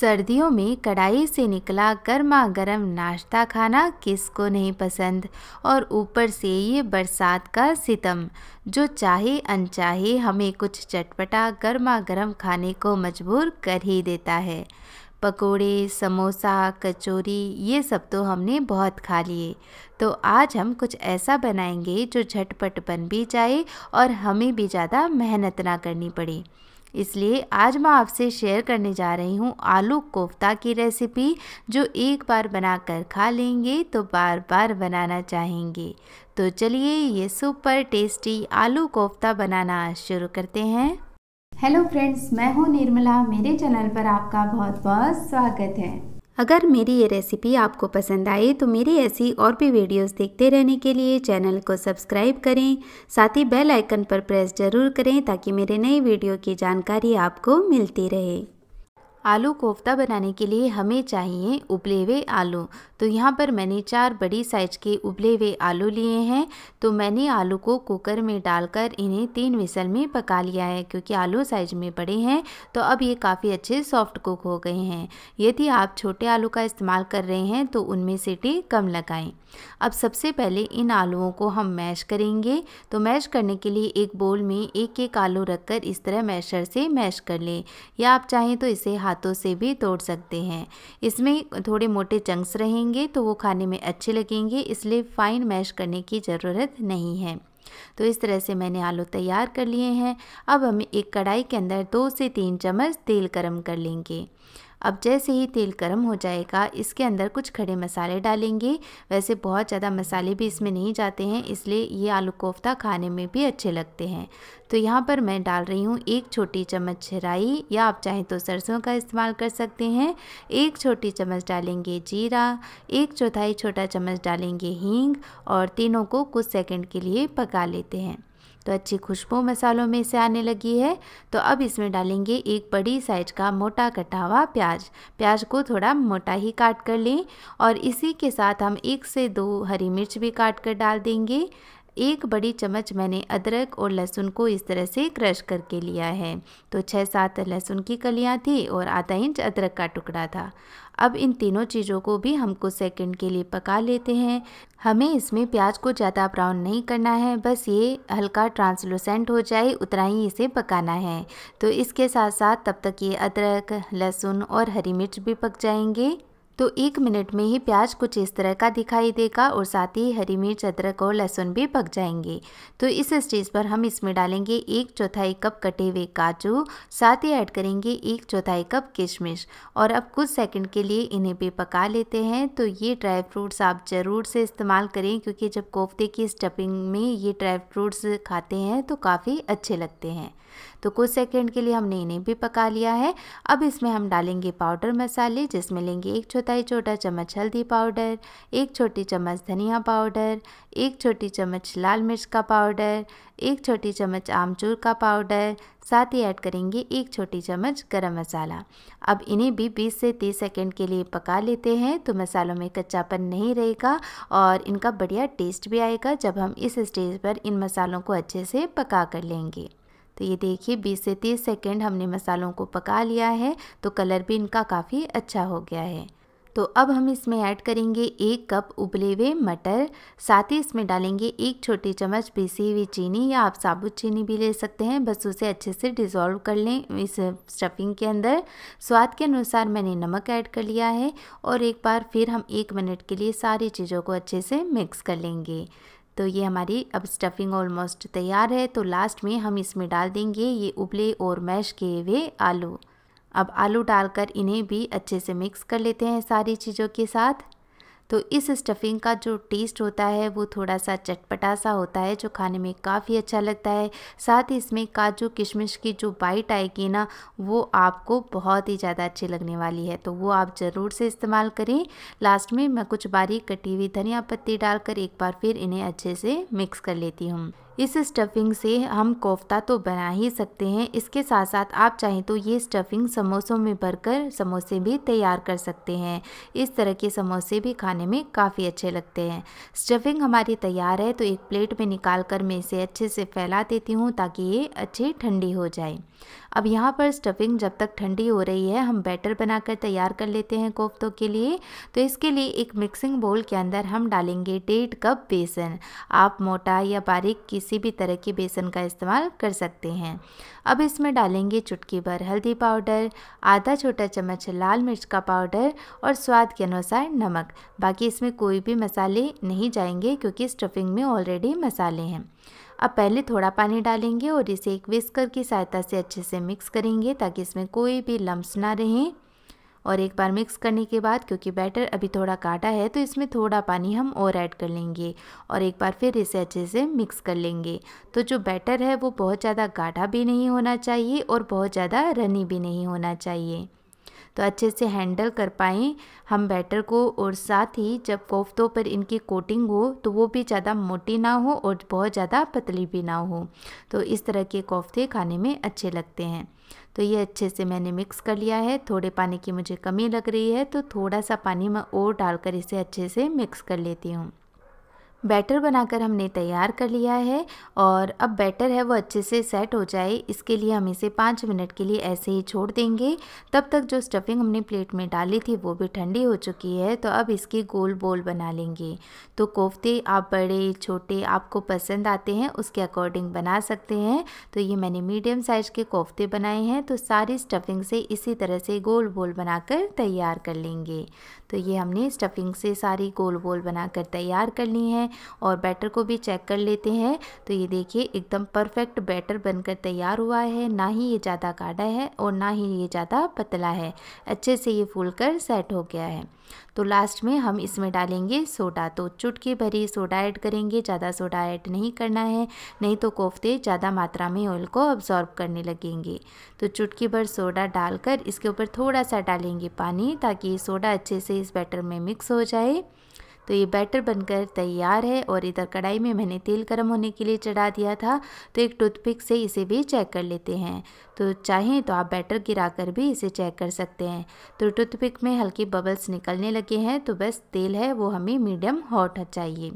सर्दियों में कढ़ाई से निकला गर्मा गर्म नाश्ता खाना किसको नहीं पसंद और ऊपर से ये बरसात का सितम जो चाहे अनचाहे हमें कुछ चटपटा गर्मा गर्म खाने को मजबूर कर ही देता है पकोड़े समोसा कचौरी ये सब तो हमने बहुत खा लिए तो आज हम कुछ ऐसा बनाएंगे जो झटपट बन भी जाए और हमें भी ज़्यादा मेहनत ना करनी पड़े इसलिए आज मैं आपसे शेयर करने जा रही हूँ आलू कोफ्ता की रेसिपी जो एक बार बनाकर खा लेंगे तो बार बार बनाना चाहेंगे तो चलिए ये सुपर टेस्टी आलू कोफ्ता बनाना शुरू करते हैं हेलो फ्रेंड्स मैं हूँ निर्मला मेरे चैनल पर आपका बहुत बहुत स्वागत है अगर मेरी ये रेसिपी आपको पसंद आए तो मेरी ऐसी और भी वीडियोस देखते रहने के लिए चैनल को सब्सक्राइब करें साथ ही बेल आइकन पर प्रेस जरूर करें ताकि मेरे नए वीडियो की जानकारी आपको मिलती रहे आलू कोफ्ता बनाने के लिए हमें चाहिए उबले हुए आलू तो यहाँ पर मैंने चार बड़ी साइज के उबले हुए आलू लिए हैं तो मैंने आलू को कुकर में डालकर इन्हें तीन मिसल में पका लिया है क्योंकि आलू साइज में बड़े हैं तो अब ये काफ़ी अच्छे सॉफ्ट कुक हो गए हैं यदि आप छोटे आलू का इस्तेमाल कर रहे हैं तो उनमें सीटी कम लगाएँ अब सबसे पहले इन आलूओं को हम मैश करेंगे तो मैश करने के लिए एक बोल में एक एक आलू रखकर इस तरह मैशर से मैश कर लें या आप चाहें तो इसे हाथ हाथों से भी तोड़ सकते हैं इसमें थोड़े मोटे चंक्स रहेंगे तो वो खाने में अच्छे लगेंगे इसलिए फ़ाइन मैश करने की ज़रूरत नहीं है तो इस तरह से मैंने आलू तैयार कर लिए हैं अब हम एक कढ़ाई के अंदर दो से तीन चम्मच तेल गर्म कर लेंगे अब जैसे ही तेल गर्म हो जाएगा इसके अंदर कुछ खड़े मसाले डालेंगे वैसे बहुत ज़्यादा मसाले भी इसमें नहीं जाते हैं इसलिए ये आलू कोफ्ता खाने में भी अच्छे लगते हैं तो यहाँ पर मैं डाल रही हूँ एक छोटी चम्मच राई या आप चाहें तो सरसों का इस्तेमाल कर सकते हैं एक छोटी चम्मच डालेंगे जीरा एक चौथाई छोटा चम्मच डालेंगे हींग और तीनों को कुछ सेकंड के लिए पका लेते हैं तो अच्छी खुशबू मसालों में से आने लगी है तो अब इसमें डालेंगे एक बड़ी साइज का मोटा कटा हुआ प्याज प्याज को थोड़ा मोटा ही काट कर लें और इसी के साथ हम एक से दो हरी मिर्च भी काट कर डाल देंगे एक बड़ी चम्मच मैंने अदरक और लहसुन को इस तरह से क्रश करके लिया है तो छः सात लहसुन की कलियाँ थी और आधा इंच अदरक का टुकड़ा था अब इन तीनों चीज़ों को भी हम कुछ सेकंड के लिए पका लेते हैं हमें इसमें प्याज को ज़्यादा ब्राउन नहीं करना है बस ये हल्का ट्रांसलूसेंट हो जाए उतना ही इसे पकाना है तो इसके साथ साथ तब तक ये अदरक लहसुन और हरी मिर्च भी पक जाएंगे तो एक मिनट में ही प्याज कुछ इस तरह का दिखाई देगा और साथ ही हरी मिर्च अदरक और लहसुन भी पक जाएंगे तो इस स्टेज पर हम इसमें डालेंगे एक चौथाई कप कटे हुए काजू साथ ही ऐड करेंगे एक चौथाई कप किशमिश और अब कुछ सेकंड के लिए इन्हें भी पका लेते हैं तो ये ड्राई फ्रूट्स आप ज़रूर से इस्तेमाल करें क्योंकि जब कोफ्ते की स्टफिंग में ये ड्राई फ्रूट्स खाते हैं तो काफ़ी अच्छे लगते हैं तो कुछ सेकेंड के लिए हमने इन्हें भी पका लिया है अब इसमें हम डालेंगे पाउडर मसाले जिसमें लेंगे एक छोटाई छोटा चम्मच हल्दी पाउडर एक छोटी चम्मच धनिया पाउडर एक छोटी चम्मच लाल मिर्च का पाउडर एक छोटी चम्मच आमचूर का पाउडर साथ ही ऐड करेंगे एक छोटी चम्मच गरम मसाला अब इन्हें भी 20 से 30 सेकंड के लिए पका लेते हैं तो मसालों में कच्चापन नहीं रहेगा और इनका बढ़िया टेस्ट भी आएगा जब हम इस स्टेज पर इन मसालों को अच्छे से पका कर लेंगे तो ये देखिए 20 से 30 सेकेंड हमने मसालों को पका लिया है तो कलर भी इनका काफ़ी अच्छा हो गया है तो अब हम इसमें ऐड करेंगे एक कप उबले हुए मटर साथ ही इसमें डालेंगे एक छोटी चम्मच पीसी हुई चीनी या आप साबुत चीनी भी ले सकते हैं बस उसे अच्छे से डिज़ोल्व कर लें इस स्टफिंग के अंदर स्वाद के अनुसार मैंने नमक ऐड कर लिया है और एक बार फिर हम एक मिनट के लिए सारी चीज़ों को अच्छे से मिक्स कर लेंगे तो ये हमारी अब स्टफिंग ऑलमोस्ट तैयार है तो लास्ट में हम इसमें डाल देंगे ये उबले और मैश किए हुए आलू अब आलू डालकर इन्हें भी अच्छे से मिक्स कर लेते हैं सारी चीज़ों के साथ तो इस स्टफिंग का जो टेस्ट होता है वो थोड़ा सा चटपटा सा होता है जो खाने में काफ़ी अच्छा लगता है साथ ही इसमें काजू किशमिश की जो बाइट आएगी ना वो आपको बहुत ही ज़्यादा अच्छी लगने वाली है तो वो आप ज़रूर से इस्तेमाल करें लास्ट में मैं कुछ बारीक कटी हुई धनिया पत्ती डालकर एक बार फिर इन्हें अच्छे से मिक्स कर लेती हूँ इस स्टफिंग से हम कोफ्ता तो बना ही सकते हैं इसके साथ साथ आप चाहें तो ये स्टफिंग समोसों में भरकर समोसे भी तैयार कर सकते हैं इस तरह के समोसे भी खाने में काफ़ी अच्छे लगते हैं स्टफिंग हमारी तैयार है तो एक प्लेट में निकाल कर मैं इसे अच्छे से फैला देती हूँ ताकि ये अच्छी ठंडी हो जाए अब यहाँ पर स्टफिंग जब तक ठंडी हो रही है हम बैटर बनाकर तैयार कर लेते हैं कोफ्तों के लिए तो इसके लिए एक मिक्सिंग बोल के अंदर हम डालेंगे डेढ़ कप बेसन आप मोटा या बारीक किसी भी तरह के बेसन का इस्तेमाल कर सकते हैं अब इसमें डालेंगे चुटकी भर हल्दी पाउडर आधा छोटा चम्मच लाल मिर्च का पाउडर और स्वाद के अनुसार नमक बाकी इसमें कोई भी मसाले नहीं जाएंगे क्योंकि स्टफिंग में ऑलरेडी मसाले हैं अब पहले थोड़ा पानी डालेंगे और इसे एक विस्कर की सहायता से अच्छे से मिक्स करेंगे ताकि इसमें कोई भी लम्ब ना रहें और एक बार मिक्स करने के बाद क्योंकि बैटर अभी थोड़ा काटा है तो इसमें थोड़ा पानी हम और ऐड कर लेंगे और एक बार फिर इसे अच्छे से मिक्स कर लेंगे तो जो बैटर है वो बहुत ज़्यादा गाढ़ा भी नहीं होना चाहिए और बहुत ज़्यादा रनी भी नहीं होना चाहिए तो अच्छे से हैंडल कर पाएँ हम बैटर को और साथ ही जब कोफ्तों पर इनकी कोटिंग हो तो वो भी ज़्यादा मोटी ना हो और बहुत ज़्यादा पतली भी ना हो तो इस तरह के कोफ्ते खाने में अच्छे लगते हैं तो ये अच्छे से मैंने मिक्स कर लिया है थोड़े पानी की मुझे कमी लग रही है तो थोड़ा सा पानी मैं और डालकर इसे अच्छे से मिक्स कर लेती हूँ बैटर बनाकर हमने तैयार कर लिया है और अब बैटर है वो अच्छे से सेट हो जाए इसके लिए हम इसे पाँच मिनट के लिए ऐसे ही छोड़ देंगे तब तक जो स्टफिंग हमने प्लेट में डाली थी वो भी ठंडी हो चुकी है तो अब इसकी गोल बोल बना लेंगे तो कोफ्ते आप बड़े छोटे आपको पसंद आते हैं उसके अकॉर्डिंग बना सकते हैं तो ये मैंने मीडियम साइज़ के कोफ्ते बनाए हैं तो सारी स्टफिंग से इसी तरह से गोल बोल बनाकर तैयार कर लेंगे तो ये हमने स्टफिंग से सारी गोल बोल बनाकर तैयार कर ली है और बैटर को भी चेक कर लेते हैं तो ये देखिए एकदम परफेक्ट बैटर बनकर तैयार हुआ है ना ही ये ज़्यादा काढ़ा है और ना ही ये ज़्यादा पतला है अच्छे से ये फूल कर सेट हो गया है तो लास्ट में हम इसमें डालेंगे सोडा तो चुटकी भरी सोडा ऐड करेंगे ज़्यादा सोडा ऐड नहीं करना है नहीं तो कोफ्ते ज़्यादा मात्रा में ऑयल को अब्जॉर्ब करने लगेंगे तो चुटकी भर सोडा डालकर इसके ऊपर थोड़ा सा डालेंगे पानी ताकि सोडा अच्छे से इस बैटर में मिक्स हो जाए तो ये बैटर बनकर तैयार है और इधर कढ़ाई में मैंने तेल गर्म होने के लिए चढ़ा दिया था तो एक टूथपिक से इसे भी चेक कर लेते हैं तो चाहें तो आप बैटर गिरा कर भी इसे चेक कर सकते हैं तो टूथपिक में हल्के बबल्स निकलने लगे हैं तो बस तेल है वो हमें मीडियम हॉट चाहिए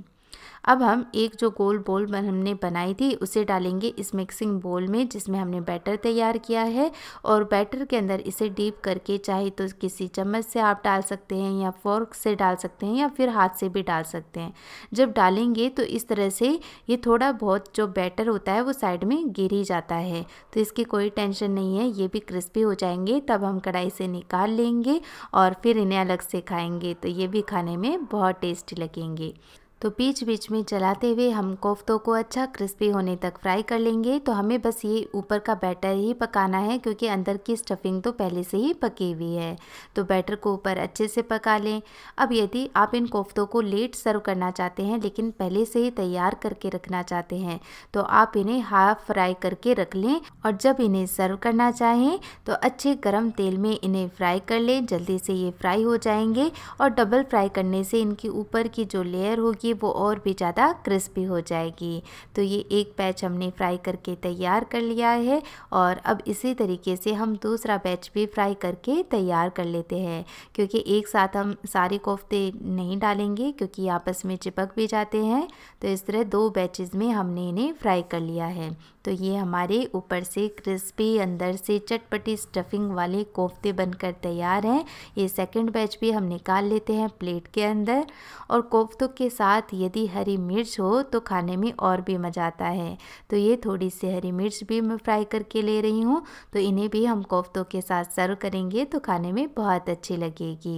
अब हम एक जो गोल बोल हमने बनाई थी उसे डालेंगे इस मिक्सिंग बोल में जिसमें हमने बैटर तैयार किया है और बैटर के अंदर इसे डीप करके चाहे तो किसी चम्मच से आप डाल सकते हैं या फोर्क से डाल सकते हैं या फिर हाथ से भी डाल सकते हैं जब डालेंगे तो इस तरह से ये थोड़ा बहुत जो बैटर होता है वो साइड में गिर ही जाता है तो इसकी कोई टेंशन नहीं है ये भी क्रिस्पी हो जाएंगे तब हम कढ़ाई से निकाल लेंगे और फिर इन्हें अलग से खाएंगे तो ये भी खाने में बहुत टेस्टी लगेंगे तो बीच बीच में चलाते हुए हम कोफ्तों को अच्छा क्रिस्पी होने तक फ्राई कर लेंगे तो हमें बस ये ऊपर का बैटर ही पकाना है क्योंकि अंदर की स्टफिंग तो पहले से ही पकी हुई है तो बैटर को ऊपर अच्छे से पका लें अब यदि आप इन कोफ्तों को लेट सर्व करना चाहते हैं लेकिन पहले से ही तैयार करके रखना चाहते हैं तो आप इन्हें हाफ फ्राई करके रख लें और जब इन्हें सर्व करना चाहें तो अच्छे गर्म तेल में इन्हें फ्राई कर लें जल्दी से ये फ्राई हो जाएंगे और डबल फ्राई करने से इनकी ऊपर की जो लेयर होगी कि वो और भी ज़्यादा क्रिस्पी हो जाएगी तो ये एक बैच हमने फ्राई करके तैयार कर लिया है और अब इसी तरीके से हम दूसरा बैच भी फ्राई करके तैयार कर लेते हैं क्योंकि एक साथ हम सारे कोफ्ते नहीं डालेंगे क्योंकि आपस में चिपक भी जाते हैं तो इस तरह दो बैचेस में हमने इन्हें फ्राई कर लिया है तो ये हमारे ऊपर से क्रिस्पी अंदर से चटपटी स्टफिंग वाले कोफ्ते बनकर तैयार हैं ये सेकंड बैच भी हम निकाल लेते हैं प्लेट के अंदर और कोफ्तों के साथ साथ यदि हरी मिर्च हो तो खाने में और भी मज़ा आता है तो ये थोड़ी सी हरी मिर्च भी मैं फ्राई करके ले रही हूँ तो इन्हें भी हम कोफ्तों के साथ सर्व करेंगे तो खाने में बहुत अच्छी लगेगी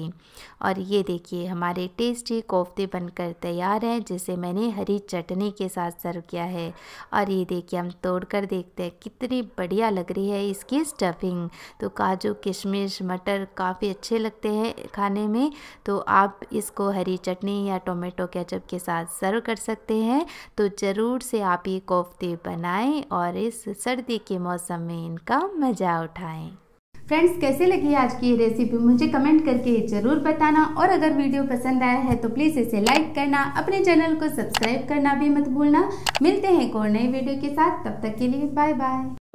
और ये देखिए हमारे टेस्टी कोफ्ते बनकर तैयार हैं जिसे मैंने हरी चटनी के साथ सर्व किया है और ये देखिए हम तोड़ कर देखते हैं कितनी बढ़िया लग रही है इसकी स्टफिंग तो काजू किशमिश मटर काफ़ी अच्छे लगते हैं खाने में तो आप इसको हरी चटनी या टोमेटो केचप के साथ सर्व कर सकते हैं तो ज़रूर से आप ये कोफ्ते बनाएं और इस सर्दी के मौसम में इनका मज़ा उठाएं फ्रेंड्स कैसे लगी आज की ये रेसिपी मुझे कमेंट करके ज़रूर बताना और अगर वीडियो पसंद आया है तो प्लीज़ इसे लाइक करना अपने चैनल को सब्सक्राइब करना भी मत भूलना मिलते हैं एक और नई वीडियो के साथ तब तक के लिए बाय बाय